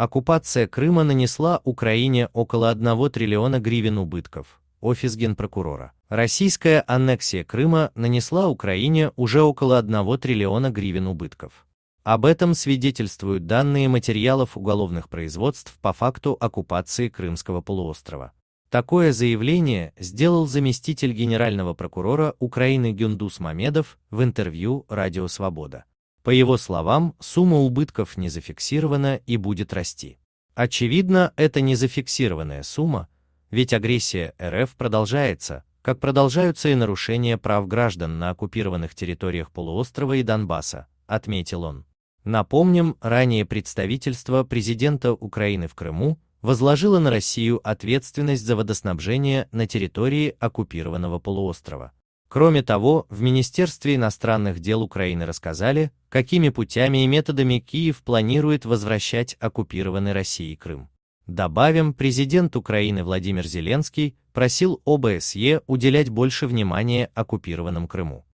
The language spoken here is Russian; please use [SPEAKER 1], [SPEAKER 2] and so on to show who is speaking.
[SPEAKER 1] Оккупация Крыма нанесла Украине около 1 триллиона гривен убытков. Офис генпрокурора. Российская аннексия Крыма нанесла Украине уже около 1 триллиона гривен убытков. Об этом свидетельствуют данные материалов уголовных производств по факту оккупации Крымского полуострова. Такое заявление сделал заместитель генерального прокурора Украины Гюндус Мамедов в интервью «Радио Свобода». По его словам, сумма убытков не зафиксирована и будет расти. Очевидно, это не зафиксированная сумма, ведь агрессия РФ продолжается, как продолжаются и нарушения прав граждан на оккупированных территориях полуострова и Донбасса, отметил он. Напомним, ранее представительство президента Украины в Крыму возложило на Россию ответственность за водоснабжение на территории оккупированного полуострова. Кроме того, в Министерстве иностранных дел Украины рассказали, какими путями и методами Киев планирует возвращать оккупированный Россией Крым. Добавим, президент Украины Владимир Зеленский просил ОБСЕ уделять больше внимания оккупированному Крыму.